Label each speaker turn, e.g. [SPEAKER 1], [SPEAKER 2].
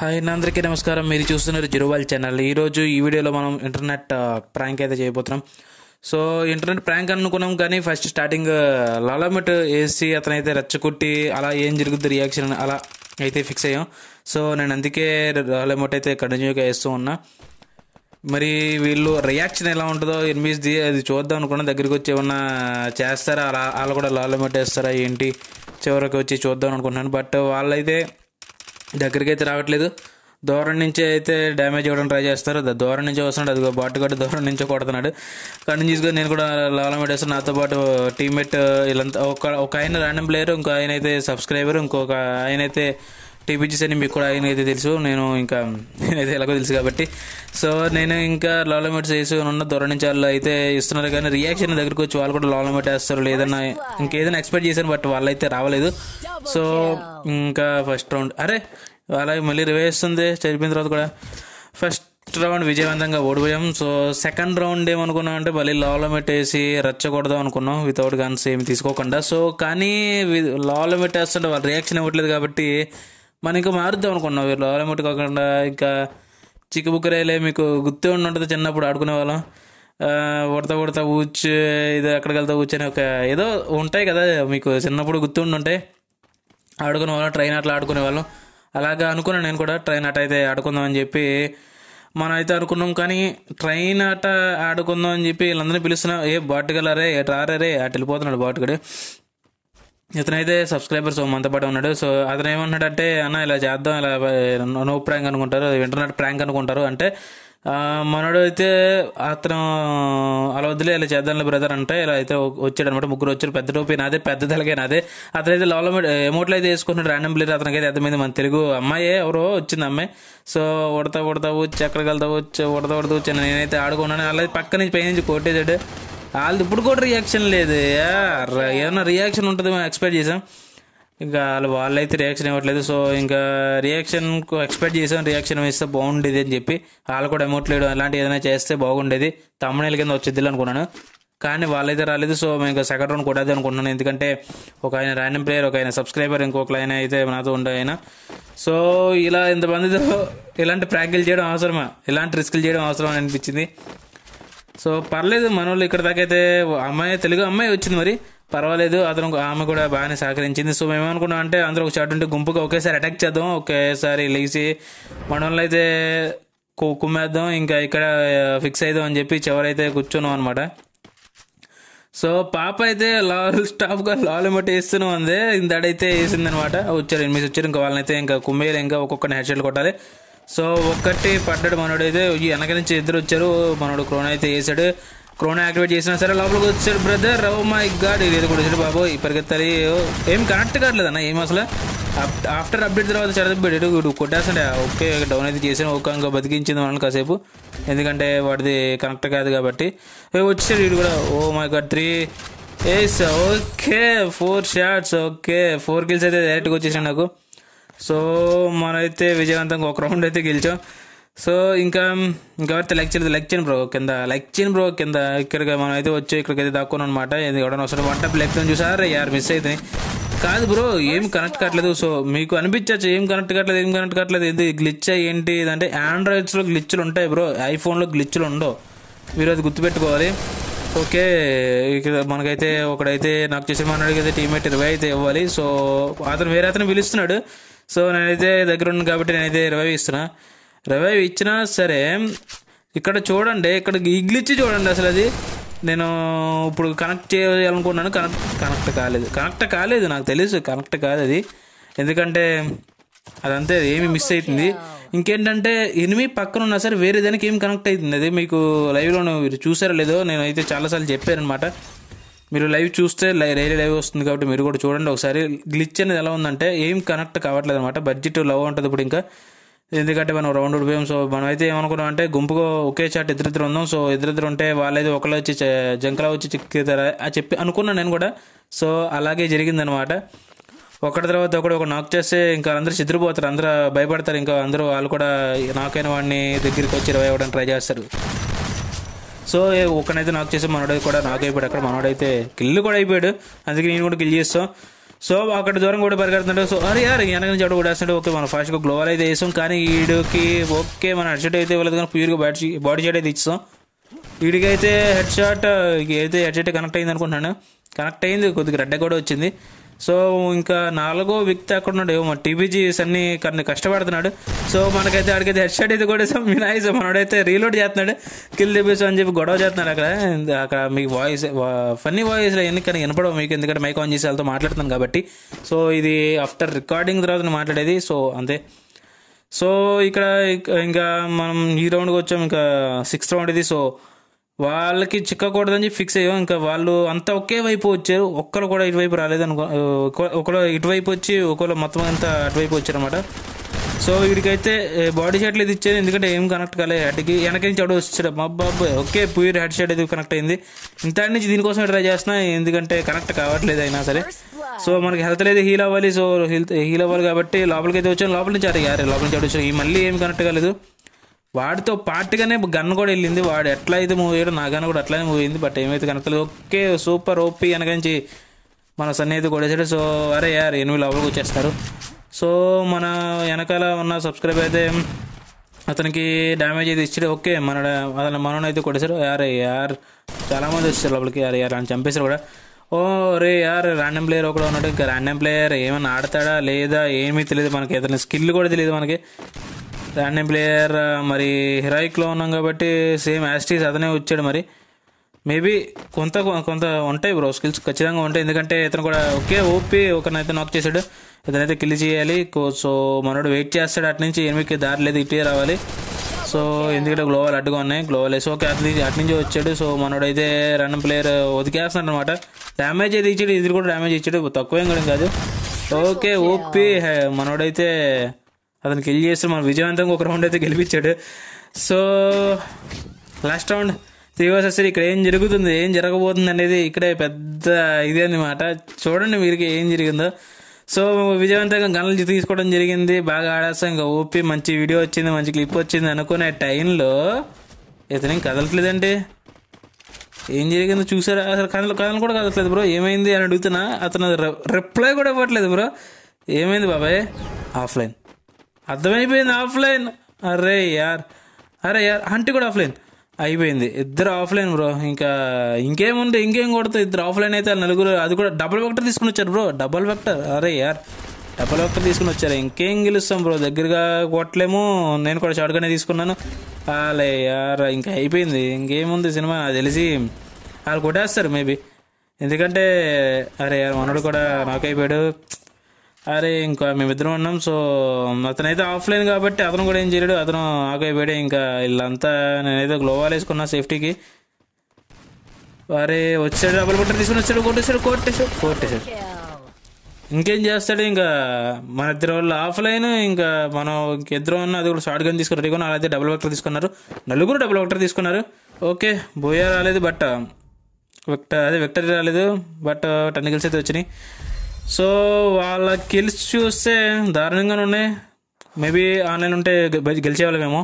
[SPEAKER 1] hi అందరికీ నమస్కారం మీరు చూస్తున్నారు జిరోవాల్ ఛానల్ ఈరోజు ఈ వీడియోలో మనం ఇంటర్నెట్ ప్రాంక్ అయితే చేయబోతున్నాం సో ఇంటర్నెట్ ప్రాంక్ అనుకున్నాం కానీ ఫస్ట్ స్టార్టింగ్ లలమిట్ వేసి అతనైతే రెచ్చగొట్టి అలా ఏం జరుగుద్ది రియాక్షన్ అలా అయితే ఫిక్స్ అయ్యాం సో నేను అందుకే లలమిట్ అయితే కంటిన్యూగా వేస్తూ ఉన్నా మరి వీళ్ళు రియాక్షన్ ఎలా ఉంటుందో ఎనిమిది అది చూద్దాం అనుకున్నా దగ్గరికి వచ్చి ఏమన్నా చేస్తారా అలా వాళ్ళు కూడా లాలమెట్ వేస్తారా ఏంటి చివరికి వచ్చి చూద్దాం అనుకుంటున్నాను బట్ వాళ్ళైతే దగ్గరికి అయితే రావట్లేదు దూరం నుంచి అయితే డ్యామేజ్ ఇవ్వడం ట్రై చేస్తారు దూరం నుంచి వస్తున్నాడు అదిగో బాటుగాడు దూరం నుంచి కొడుతున్నాడు కానీ తీసుకొని నేను కూడా లాలం పెట్టేస్తాను నాతో పాటు టీమ్మేట్ ఇలా ఒక ఒక ఆయన ర్యాండమ్ ప్లేయర్ ఇంకో ఆయన అయితే సబ్స్క్రైబర్ ఇంకొక ఆయన అయితే టీపీజీస్ అని మీకు కూడా అయితే తెలుసు నేను ఇంకా నేనైతే ఎలాగో తెలుసు కాబట్టి సో నేను ఇంకా లాలమెట్స్ వేసి ఉన్న దూరం అయితే ఇస్తున్నారు కానీ రియాక్షన్ దగ్గరికి వచ్చి వాళ్ళు కూడా లాలమెట్ వేస్తారు లేదన్నా ఇంకేదైనా ఎక్స్పెక్ట్ చేశాను బట్ వాళ్ళైతే రావలేదు సో ఇంకా ఫస్ట్ రౌండ్ అరే వాళ్ళ మళ్ళీ రివేస్తుంది చనిపోయిన తర్వాత కూడా ఫస్ట్ రౌండ్ విజయవంతంగా ఓడిపోయాం సో సెకండ్ రౌండ్ ఏమనుకున్నాం అంటే మళ్ళీ లాలో వేసి రచ్చకూడదాం అనుకున్నాం వితౌట్ గన్స్ ఏమి తీసుకోకుండా సో కానీ లాలో వేస్తుంటే వాళ్ళు రియాక్షన్ ఇవ్వట్లేదు కాబట్టి మనం ఇంకా మారుద్దాం అనుకున్నాం వీళ్ళు ఎవరేమోటి కాకుండా ఇంకా చిక్కుబుక్కరేలే మీకు గుర్తే ఉండి ఉంటుంది చిన్నప్పుడు ఆడుకునే వాళ్ళం ఉడతా ఉడతా ఊచు ఇది ఎక్కడికి వెళ్తా ఊచు అని ఒక ఏదో ఉంటాయి కదా మీకు చిన్నప్పుడు గుర్తు ఉండి ఉంటాయి ఆడుకునే వాళ్ళం ట్రైన్ అట్లా ఆడుకునే వాళ్ళం అలాగా అనుకున్నాను నేను కూడా ట్రైన్ ఆట అయితే ఆడుకుందాం అని చెప్పి మనం అయితే అనుకున్నాం కానీ ట్రైన్ ఆట ఆడుకుందాం అని చెప్పి వీళ్ళందరినీ పిలుస్తున్నాం ఏ బాటుగలరే ఎటు రారే అటు వెళ్ళిపోతున్నాడు బాటుగడు ఇతనైతే సబ్స్క్రైబర్స్ మనతో పాటు ఉన్నాడు సో అతను అంటే అన్న ఇలా చేద్దాం ఇలా నో ప్రాంక్ అనుకుంటారు ఇంటర్నెట్ ప్రాంక్ అనుకుంటారు అంటే మనోడు అయితే అతను అలా వద్దులే ఇలా చేద్దాం బ్రదర్ అంటే ఇలా అయితే వచ్చాడు అనమాట ముగ్గురు వచ్చారు పెద్ద టోపీ నాదే పెద్ద తలకే నాదే అతనైతే లోల ఎమోట్లు అయితే వేసుకుంటున్నాడు ర్యాండమ్ ప్లేయర్ అతనికి అయితే మన తెలుగు అమ్మాయే ఎవరో వచ్చింది అమ్మాయి సో ఉడతా ఉడతా వచ్చి ఎక్కడికి వెళ్తా వచ్చి ఉడతా ఉడతా వచ్చి నేనైతే ఆడుకున్నాను అలా పక్క నుంచి పై నుంచి కొట్టేశాడు వాళ్ళది ఇప్పుడు కూడా రియాక్షన్ లేదు ఏదైనా రియాక్షన్ ఉంటుంది మేము ఎక్స్పెక్ట్ చేసాం ఇంకా వాళ్ళు వాళ్ళైతే రియాక్షన్ ఇవ్వట్లేదు సో ఇంకా రియాక్షన్ ఎక్స్పెక్ట్ చేసాం రియాక్షన్ ఇస్తే బాగుండేది అని చెప్పి వాళ్ళు కూడా అమౌంట్ లేడు అలాంటి ఏదైనా చేస్తే బాగుండేది తమ్ముళ్ళ కింద వచ్చేది అనుకున్నాను కానీ వాళ్ళైతే రాలేదు సో మేము ఇంకా సెకండ్ రౌండ్ కొట్టేది అనుకుంటున్నాను ఎందుకంటే ఒక ఆయన ర్యాండమ్ ప్లేయర్ ఒక ఆయన సబ్స్క్రైబర్ ఇంకొక ఆయన అయితే నాతో ఉండే ఆయన సో ఇలా ఇంతమందితో ఇలాంటి ప్రాంకులు చేయడం అవసరమా ఇలాంటి రిస్కులు చేయడం అవసరం అని అనిపించింది సో పర్లేదు మనోళ్ళు ఇక్కడ దాకైతే అమ్మాయి తెలుగు అమ్మాయి వచ్చింది మరి పర్వాలేదు అతను ఆమె కూడా బాగానే సహకరించింది సో మేమేమనుకున్నాం అంటే అందరూ ఒక చాటు ఉంటే గుంపుగా ఒకేసారి అటాక్ చేద్దాం ఒకేసారి లేచి మనోళ్ళు అయితే కుమ్మేద్దాం ఇంకా ఇక్కడ ఫిక్స్ అయిదాం అని చెప్పి చివరైతే కూర్చున్నాం అనమాట సో పాప అయితే లాల్ స్టాఫ్గా లాల్ మట్టి వేస్తూనే ఉంది ఇందాడైతే వేసిందనమాట వచ్చారు మీరు వచ్చారు ఇంకా వాళ్ళని అయితే ఇంకా కుమ్మేరు ఇంకా ఒక్కొక్కరిని హెడ్ కొట్టాలి సో ఒక్కటి పడ్డాడు మనోడు అయితే వెనక నుంచి ఇద్దరు వచ్చారు మనోడు క్రోన్ అయితే వేసాడు క్రోన్ యాక్టివేట్ చేసినా సరే లోపలికి వచ్చాడు బ్రదర్ రవ్ మై గాడ్ ఇది కూడా వచ్చాడు బాబు ఈ ఏం కనెక్ట్ కావట్లేదు అన్న ఏం అసలు ఆఫ్టర్ అప్డేట్ తర్వాత చదివిపోయాడు వీడు కొట్టేస్తుండే ఓకే డౌన్ అయితే చేసాను ఓకే ఇంకా బతికించింది మనల్ని కాసేపు ఎందుకంటే వాడిది కనెక్ట్ కాదు కాబట్టి వచ్చాడు వీడు కూడా oh my god three ace okay four shots okay four kills అయితే డైరెక్ట్గా వచ్చేసాడు నాకు సో మనైతే విజయవంతంగా ఒక రౌండ్ అయితే గెలిచాం సో ఇంకా ఇంకెవరు లెక్చర్ లెక్చర్ బ్రో కింద లెక్చర్ బ్రో కింద ఇక్కడికి మనం అయితే వచ్చి ఇక్కడికి అయితే దాక్కున్నాం అనమాట ఎవడన్నా వస్తాడు వన్ టప్ లెక్చర్ చూసారా యార్ మిస్ అయితే కాదు బ్రో ఏం కనెక్ట్ కావట్లేదు సో మీకు అనిపించచ్చు ఏం కనెక్ట్ కావట్లేదు ఏం కనెక్ట్ కావట్లేదు ఇది గ్లిచ్ ఏంటి అంటే ఆండ్రాయిడ్స్లో గ్లిచ్లు ఉంటాయి బ్రో ఐఫోన్లో గ్లిచ్లు ఉండవు మీరు అది గుర్తుపెట్టుకోవాలి ఓకే మనకైతే ఒకడైతే నాకు చేసిన మనడికి అయితే టీమేట్ ఇరవై అయితే ఇవ్వాలి సో అతను వేరే అతను పిలుస్తున్నాడు సో నేనైతే దగ్గర ఉన్నాను కాబట్టి నేనైతే రివైవ్ ఇస్తున్నా రివైవ్ ఇచ్చినా సరే ఇక్కడ చూడండి ఇక్కడ ఇగ్లిచ్చి చూడండి అసలు అది నేను ఇప్పుడు కనెక్ట్ చేయాలనుకున్నాను కనెక్ట్ కనెక్ట్ కాలేదు కనెక్ట్ కాలేదు నాకు తెలుసు కనెక్ట్ కాదు అది ఎందుకంటే అదంతా ఏమి మిస్ అవుతుంది ఇంకేంటంటే ఎనిమి పక్కన ఉన్నా సరే వేరే దానికి ఏం కనెక్ట్ అవుతుంది అది మీకు లైవ్లో మీరు చూసారో లేదో నేనైతే చాలాసార్లు చెప్పాను అనమాట మీరు లైవ్ చూస్తే డైలీ లైవ్ వస్తుంది కాబట్టి మీరు కూడా చూడండి ఒకసారి గ్లిచ్ అనేది ఎలా ఉందంటే ఏం కనెక్ట్ కావట్లేదు అనమాట బడ్జెట్ లవ్ ఉంటుంది ఇప్పుడు ఇంకా ఎందుకంటే మనం రౌండ్ ఉడిపోయాం సో మనం అయితే ఏమనుకున్నాం అంటే గుంపుగా ఒకే చాట్ ఇద్దరిద్దరు ఉందాం సో ఇద్దరిద్దరు ఉంటే వాళ్ళైతే ఒకళ్ళు వచ్చి జంకలా వచ్చి చిక్కుతారా అని చెప్పి అనుకున్నాను నేను కూడా సో అలాగే జరిగిందనమాట ఒకటి తర్వాత ఒకటి ఒక నాక్ చేస్తే ఇంకా అందరూ చిద్రిపోతారు అందరూ భయపడతారు ఇంకా అందరూ వాళ్ళు కూడా నాకైన వాడిని దగ్గరికి వచ్చి ఇరవై ఇవ్వడానికి ట్రై చేస్తారు సో ఒకనైతే నాకు చేసి మనోడైతే కూడా నాకు అయిపోయాడు అక్కడ మనోడైతే కిల్లు కూడా అయిపోయాడు అందుకే నేను కూడా కిల్ చేస్తాం సో అక్కడ దూరం కూడా పరిగెడుతుంటే సో అరే యార్ వెనక నుంచి అడుగు కూడా ఓకే మనం ఫాస్ట్గా గ్లోవల్ అయితే వేసాం కానీ వీడికి ఓకే మన హెడ్ షాట్ అయితే ఇవ్వలేదు కానీ ప్యూర్గా బాడీ బాడీ షాట్ అయితే ఇచ్చాం వీడికి అయితే హెడ్ షాట్ అయితే హెడ్ షాట్ కనెక్ట్ అయింది అనుకుంటున్నాను కనెక్ట్ అయింది కొద్దిగా రెడ్డ కూడా వచ్చింది సో ఇంకా నాలుగో వ్యక్తి ఉన్నాడు ఏమో టీబీజీస్ అన్ని కన్ను కష్టపడుతున్నాడు సో మనకైతే ఆడికైతే హెడ్ షాట్ ఇది కూడా వినాయస్ మనోడైతే రీలోడ్ చేస్తున్నాడు కిల్ తెప్పిస్తాం అని చెప్పి గొడవ చేస్తున్నాడు అక్కడ అక్కడ మీకు వాయిస్ ఫన్నీ వాయిస్ ఎందుకని వినపడవు మీకు ఎందుకంటే మైక్ ఆన్ చేసి వాళ్ళతో మాట్లాడుతున్నాను కాబట్టి సో ఇది ఆఫ్టర్ రికార్డింగ్ తర్వాత మాట్లాడేది సో అంతే సో ఇక్కడ ఇంకా మనం ఈ రౌండ్కి వచ్చాం ఇంకా సిక్స్త్ రౌండ్ ఇది సో వాళ్ళకి చిక్కకూడదని ఫిక్స్ అయ్యాం ఇంకా వాళ్ళు అంతా ఒకే వైపు వచ్చారు ఒక్కరు కూడా ఇటువైపు రాలేదు అనుకో ఒకరు ఇటువైపు వచ్చి ఒకరు మొత్తం అంతా అటువైపు అనమాట సో వీడికైతే బాడీ షాట్లు ఇది ఇచ్చేది ఎందుకంటే ఏం కనెక్ట్ కాలేదు హెడ్కి వెనక నుంచి అడుగు వచ్చాడు మా బాబాయ్ ఓకే ప్యూర్ హెడ్ షాట్ ఇది కనెక్ట్ అయింది ఇంత నుంచి దీనికోసం ట్రై చేస్తున్నా ఎందుకంటే కనెక్ట్ కావట్లేదు అయినా సరే సో మనకి హెల్త్ లేదు హీల్ అవ్వాలి సో హీల్ హీల్ అవ్వాలి కాబట్టి లోపలికి అయితే వచ్చాను లోపల నుంచి అడిగారు లోపల నుంచి ఈ మళ్ళీ ఏం కనెక్ట్ కాలేదు వాడితో పాటుగానే గన్ కూడా వెళ్ళింది వాడు ఎట్లా అయితే మూవ్ అయ్యాడు నా గన్ కూడా అట్లానే మూవ్ అయింది బట్ ఏమైతే కనపలేదు ఓకే సూపర్ ఓపీ అనగించి మన సన్నిహితుడు కొడేసాడు సో అరే యార్ ఎనిమిది లోపలికి వచ్చేస్తారు సో మన వెనకాల ఉన్న సబ్స్క్రైబ్ అయితే అతనికి డ్యామేజ్ అయితే ఇచ్చాడు ఓకే మన అతను మనోని అయితే కొట్టేశారు యారే యార్ చాలామంది వచ్చారు లోపలికి యారే యార్ అని చంపేశారు కూడా ఓ రే యార్ ర్యాండమ్ ప్లేయర్ ఒకడు ఉన్నాడు ఇంకా ర్యాండమ్ ప్లేయర్ ఏమైనా ఆడతాడా లేదా ఏమీ తెలియదు మనకి అతని స్కిల్ కూడా తెలియదు మనకి ర్యాండమ్ ప్లేయర్ మరి హిరాయిక్లో ఉన్నాం కాబట్టి సేమ్ యాస్టీస్ అతనే వచ్చాడు మరి మేబీ కొంత కొంత ఉంటాయి బ్రో స్కిల్స్ ఖచ్చితంగా ఉంటాయి ఎందుకంటే ఇతను కూడా ఒకే ఓపి ఒకనైతే నాక్ చేశాడు ఇతనైతే కిల్ చేయాలి సో మనోడు వెయిట్ చేస్తాడు అటు నుంచి ఎనిమిది దారి లేదు ఇటే రావాలి సో ఎందుకంటే గ్లోవల్ అడ్డుగా ఉన్నాయి గ్లోవల్ వేసి ఓకే అటు నుంచి అటు నుంచి వచ్చాడు సో మనోడైతే రన్ ప్లేయర్ ఉతికేస్తున్నాడు అనమాట డ్యామేజ్ అయితే ఇచ్చాడు ఇది కూడా డ్యామేజ్ ఇచ్చాడు తక్కువేం కూడా కాదు ఓకే ఓపి మనోడైతే అతను కిల్ చేస్తే మన విజయవంతంగా ఒక రౌండ్ అయితే గెలిపించాడు so last round three versus ఇక్కడ ఏం జరుగుతుంది ఏం జరగబోతుంది అనేది ఇక్కడే పెద్ద ఇది అనమాట చూడండి వీరికి ఏం జరిగిందో సో విజయవంతంగా గన్లు తీసుకోవడం జరిగింది బాగా ఆడాసం ఇంకా ఓపి మంచి వీడియో వచ్చింది మంచి క్లిప్ వచ్చింది అనుకునే టైంలో ఇతనేం కదలట్లేదండి ఏం జరిగిందో చూసారా అసలు కథలు కథలు కూడా కదలట్లేదు బ్రో ఏమైంది అని అడుగుతున్నా అతను రిప్లై కూడా ఇవ్వట్లేదు బ్రో ఏమైంది బాబాయ్ ఆఫ్లైన్ అర్థమైపోయింది ఆఫ్లైన్ అరే యార్ అరే యార్ అంటే కూడా ఆఫ్లైన్ అయిపోయింది ఇద్దరు ఆఫ్లైన్ బ్రో ఇంకా ఇంకేముంది ఇంకేం కొడతా ఇద్దరు ఆఫ్లైన్ అయితే నలుగురు అది కూడా డబల్ వెక్టర్ తీసుకుని వచ్చారు బ్రో డబల్ వెక్టర్ అరే యార్ డబల్ వెక్టర్ తీసుకుని వచ్చారు ఇంకేం గెలుస్తాం బ్రో దగ్గరగా కొట్టలేము నేను కూడా షార్ట్గానే తీసుకున్నాను అలే యార్ ఇంకా అయిపోయింది ఇంకేముంది సినిమా అది తెలిసి వాళ్ళు కొట్టేస్తారు మేబీ ఎందుకంటే అరే యార్ మనోడు కూడా నాకైపోయాడు అరే ఇంకా మేము ఇద్దరం ఉన్నాం సో అతనైతే ఆఫ్లైన్ కాబట్టి అతను కూడా ఏం చేయడు అతను ఆగైపోయాడు ఇంకా వీళ్ళంతా నేనైతే గ్లోవాల్ వేసుకున్నా సేఫ్టీకి అరే వచ్చాడు డబుల్ బుట్టర్ తీసుకుని వచ్చాడు కొట్టేశాడు కొట్టేశాడు కొట్టేశాడు ఇంకేం చేస్తాడు ఇంకా మన ఇద్దరు వాళ్ళు ఆఫ్లైన్ ఇంకా మనం ఇద్దరు ఉన్న అది కూడా షార్ట్ గన్ రెడీ కొన్ని అలాగే డబుల్ వెక్టర్ తీసుకున్నారు నలుగురు డబుల్ వెక్టర్ తీసుకున్నారు ఓకే బోయ రాలేదు బట్ వెక్టర్ అదే వెక్టర్ రాలేదు బట్ టెన్ అయితే వచ్చినాయి సో వాళ్ళ కిల్స్ చూస్తే దారుణంగానే ఉన్నాయి మేబీ ఆన్లైన్ ఉంటే గెలిచేవాళ్ళమేమో